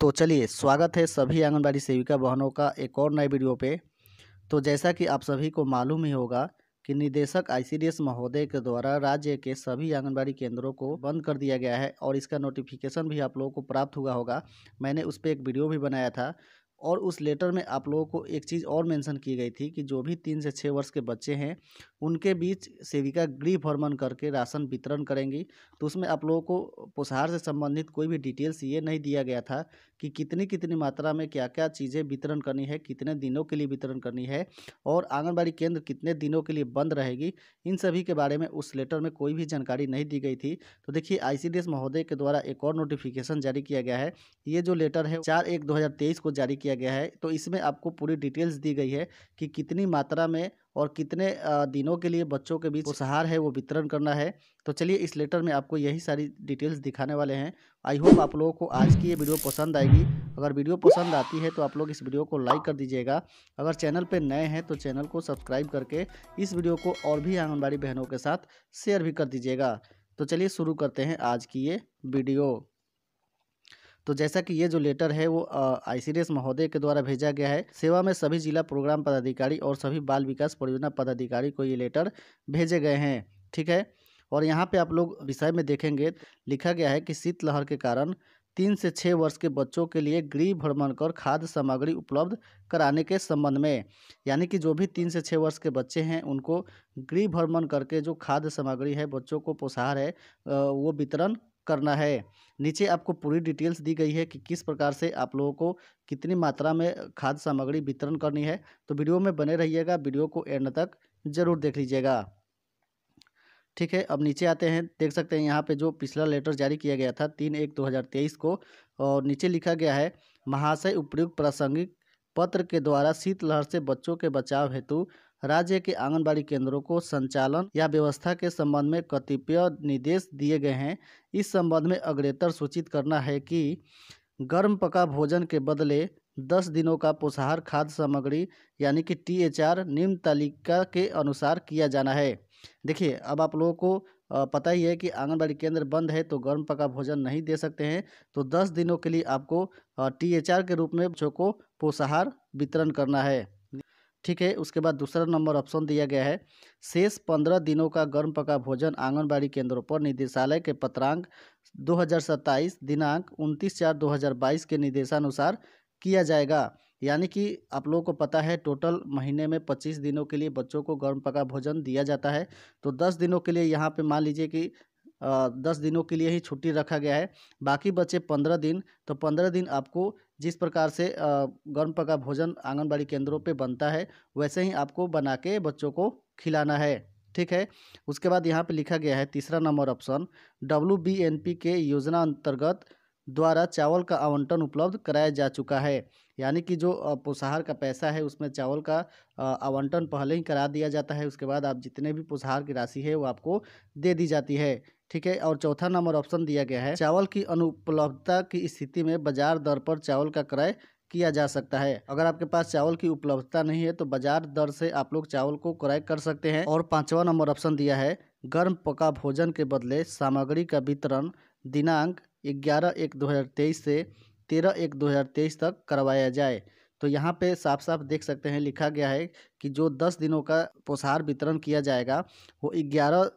तो चलिए स्वागत है सभी आंगनबाड़ी सेविका बहनों का एक और नए वीडियो पे तो जैसा कि आप सभी को मालूम ही होगा कि निदेशक आईसीडीएस महोदय के द्वारा राज्य के सभी आंगनबाड़ी केंद्रों को बंद कर दिया गया है और इसका नोटिफिकेशन भी आप लोगों को प्राप्त हुआ होगा मैंने उस पर एक वीडियो भी बनाया था और उस लेटर में आप लोगों को एक चीज़ और मेंशन की गई थी कि जो भी तीन से छः वर्ष के बच्चे हैं उनके बीच सेविका गृह भ्रमण करके राशन वितरण करेंगी तो उसमें आप लोगों को पोषाहार से संबंधित कोई भी डिटेल्स ये नहीं दिया गया था कि कितनी कितनी मात्रा में क्या क्या चीज़ें वितरण करनी है कितने दिनों के लिए वितरण करनी है और आंगनबाड़ी केंद्र कितने दिनों के लिए बंद रहेगी इन सभी के बारे में उस लेटर में कोई भी जानकारी नहीं दी गई थी तो देखिए आई महोदय के द्वारा एक और नोटिफिकेशन जारी किया गया है ये जो लेटर है चार एक दो को जारी किया किया गया है तो इसमें आपको पूरी डिटेल्स दी गई है कि कितनी मात्रा में और कितने दिनों के लिए बच्चों के बीच उपहार है वो वितरण करना है तो चलिए इस लेटर में आपको यही सारी डिटेल्स दिखाने वाले हैं आई होप आप लोगों को आज की ये वीडियो पसंद आएगी अगर वीडियो पसंद आती है तो आप लोग इस वीडियो को लाइक कर दीजिएगा अगर चैनल पर नए हैं तो चैनल को सब्सक्राइब करके इस वीडियो को और भी आंगनबाड़ी बहनों के साथ शेयर भी कर दीजिएगा तो चलिए शुरू करते हैं आज की ये वीडियो तो जैसा कि ये जो लेटर है वो आईसीडीएस महोदय के द्वारा भेजा गया है सेवा में सभी जिला प्रोग्राम पदाधिकारी और सभी बाल विकास परियोजना पदाधिकारी को ये लेटर भेजे गए हैं ठीक है और यहाँ पे आप लोग विषय में देखेंगे लिखा गया है कि शीतलहर के कारण तीन से छः वर्ष के बच्चों के लिए गृह भ्रमण कर खाद्य सामग्री उपलब्ध कराने के संबंध में यानी कि जो भी तीन से छः वर्ष के बच्चे हैं उनको गृह भ्रमण करके जो खाद्य सामग्री है बच्चों को पोषाहार है वो वितरण करना है नीचे आपको पूरी डिटेल्स दी गई है कि किस प्रकार से आप लोगों को कितनी मात्रा में खाद्य सामग्री वितरण करनी है तो वीडियो में बने रहिएगा वीडियो को एंड तक ज़रूर देख लीजिएगा ठीक है अब नीचे आते हैं देख सकते हैं यहाँ पे जो पिछला लेटर जारी किया गया था तीन एक दो हज़ार तेईस को और नीचे लिखा गया है महाशय उपयुक्त प्रासंगिक पत्र के द्वारा शीतलहर से बच्चों के बचाव हेतु राज्य के आंगनबाड़ी केंद्रों को संचालन या व्यवस्था के संबंध में कतिपय निर्देश दिए गए हैं इस संबंध में अग्रेतर सूचित करना है कि गर्म पका भोजन के बदले दस दिनों का पोषाहार खाद्य सामग्री यानी कि टी एच आर निम्न तालिका के अनुसार किया जाना है देखिए अब आप लोगों को पता ही है कि आंगनबाड़ी केंद्र बंद है तो गर्म पका भोजन नहीं दे सकते हैं तो दस दिनों के लिए आपको टी एच आर के रूप में बच्चों को पोषाहार वितरण करना है ठीक है उसके बाद दूसरा नंबर ऑप्शन दिया गया है शेष पंद्रह दिनों का गर्म पका भोजन आंगनबाड़ी केंद्रों पर निदेशालय के पत्रांक 2027 दिनांक 29 चार 2022 के निर्देशानुसार किया जाएगा यानी कि आप लोगों को पता है टोटल महीने में पच्चीस दिनों के लिए बच्चों को गर्म पका भोजन दिया जाता है तो दस दिनों के लिए यहाँ पे मान लीजिए कि दस दिनों के लिए ही छुट्टी रखा गया है बाकी बचे पंद्रह दिन तो पंद्रह दिन आपको जिस प्रकार से गर्म पका भोजन आंगनबाड़ी केंद्रों पे बनता है वैसे ही आपको बना के बच्चों को खिलाना है ठीक है उसके बाद यहाँ पे लिखा गया है तीसरा number option W B N P के योजना अंतर्गत द्वारा चावल का आवंटन उपलब्ध कराया जा चुका है यानी कि जो पोषाहार का पैसा है उसमें चावल का आवंटन पहले ही करा दिया जाता है उसके बाद आप जितने भी पोषाहार की राशि है वो आपको दे दी जाती है ठीक है और चौथा नंबर ऑप्शन दिया गया है चावल की अनुपलब्धता की स्थिति में बाजार दर पर चावल का क्रय किया जा सकता है अगर आपके पास चावल की उपलब्धता नहीं है तो बाजार दर से आप लोग चावल को क्रय कर सकते हैं और पांचवा नंबर ऑप्शन दिया है गर्म पका भोजन के बदले सामग्री का वितरण दिनांक ग्यारह एक दो हज़ार तेईस से तेरह एक दो हज़ार तेईस तक करवाया जाए तो यहाँ पे साफ साफ देख सकते हैं लिखा गया है कि जो दस दिनों का पोषाहार वितरण किया जाएगा वो ग्यारह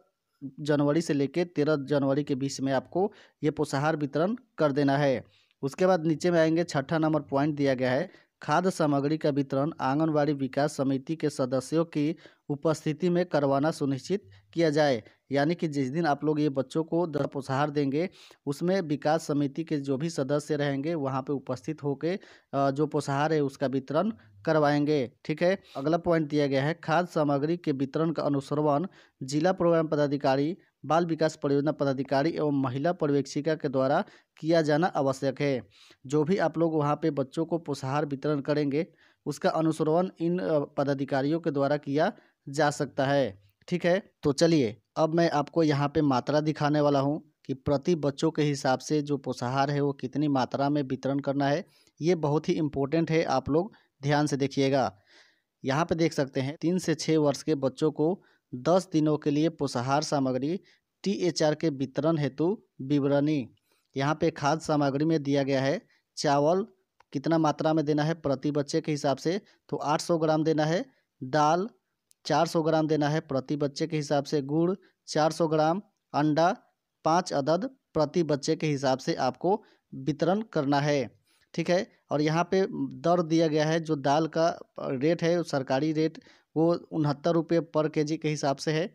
जनवरी से लेकर तेरह जनवरी के बीच में आपको ये पोषाहार वितरण कर देना है उसके बाद नीचे में आएंगे छठा नंबर पॉइंट दिया गया है खाद्य सामग्री का वितरण आंगनबाड़ी विकास समिति के सदस्यों की उपस्थिति में करवाना सुनिश्चित किया जाए यानी कि जिस दिन आप लोग ये बच्चों को पोषाहार देंगे उसमें विकास समिति के जो भी सदस्य रहेंगे वहाँ पे उपस्थित होकर जो पोषाहार है उसका वितरण करवाएंगे ठीक है अगला पॉइंट दिया गया है खाद्य सामग्री के वितरण का अनुसरण जिला प्रोग्राम पदाधिकारी बाल विकास परियोजना पदाधिकारी एवं महिला पर्यवेक्षिका के द्वारा किया जाना आवश्यक है जो भी आप लोग वहाँ पे बच्चों को पोषाहार वितरण करेंगे उसका अनुसरण इन पदाधिकारियों के द्वारा किया जा सकता है ठीक है तो चलिए अब मैं आपको यहाँ पे मात्रा दिखाने वाला हूँ कि प्रति बच्चों के हिसाब से जो पोषाहार है वो कितनी मात्रा में वितरण करना है ये बहुत ही इम्पोर्टेंट है आप लोग ध्यान से देखिएगा यहाँ पे देख सकते हैं तीन से छः वर्ष के बच्चों को दस दिनों के लिए पोषाहार सामग्री आर के वितरण हेतु विवरणी यहाँ पे खाद्य सामग्री में दिया गया है चावल कितना मात्रा में देना है प्रति बच्चे के हिसाब से तो 800 ग्राम देना है दाल 400 ग्राम देना है प्रति बच्चे के हिसाब से गुड़ 400 ग्राम अंडा पाँच अदद प्रति बच्चे के हिसाब से आपको वितरण करना है ठीक है और यहाँ पे दर दिया गया है जो दाल का रेट है सरकारी रेट वो उनहत्तर रुपये पर के जी के हिसाब से है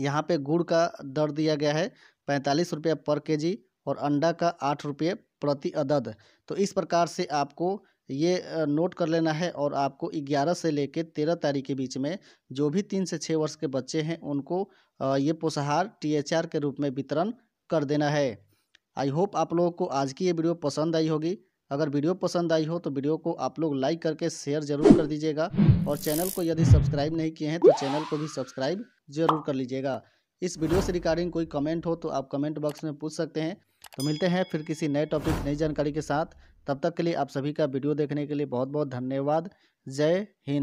यहाँ पे गुड़ का दर दिया गया है पैंतालीस रुपये पर के जी और अंडा का आठ रुपये प्रति अदद तो इस प्रकार से आपको ये नोट कर लेना है और आपको ग्यारह से लेकर तेरह तारीख के बीच में जो भी तीन से छः वर्ष के बच्चे हैं उनको ये पोषाहार टीएचआर के रूप में वितरण कर देना है आई होप आप लोगों को आज की ये वीडियो पसंद आई होगी अगर वीडियो पसंद आई हो तो वीडियो को आप लोग लाइक करके शेयर जरूर कर दीजिएगा और चैनल को यदि सब्सक्राइब नहीं किए हैं तो चैनल को भी सब्सक्राइब जरूर कर लीजिएगा इस वीडियो से रिगार्डिंग कोई कमेंट हो तो आप कमेंट बॉक्स में पूछ सकते हैं तो मिलते हैं फिर किसी नए टॉपिक नई जानकारी के साथ तब तक के लिए आप सभी का वीडियो देखने के लिए बहुत बहुत धन्यवाद जय हिंद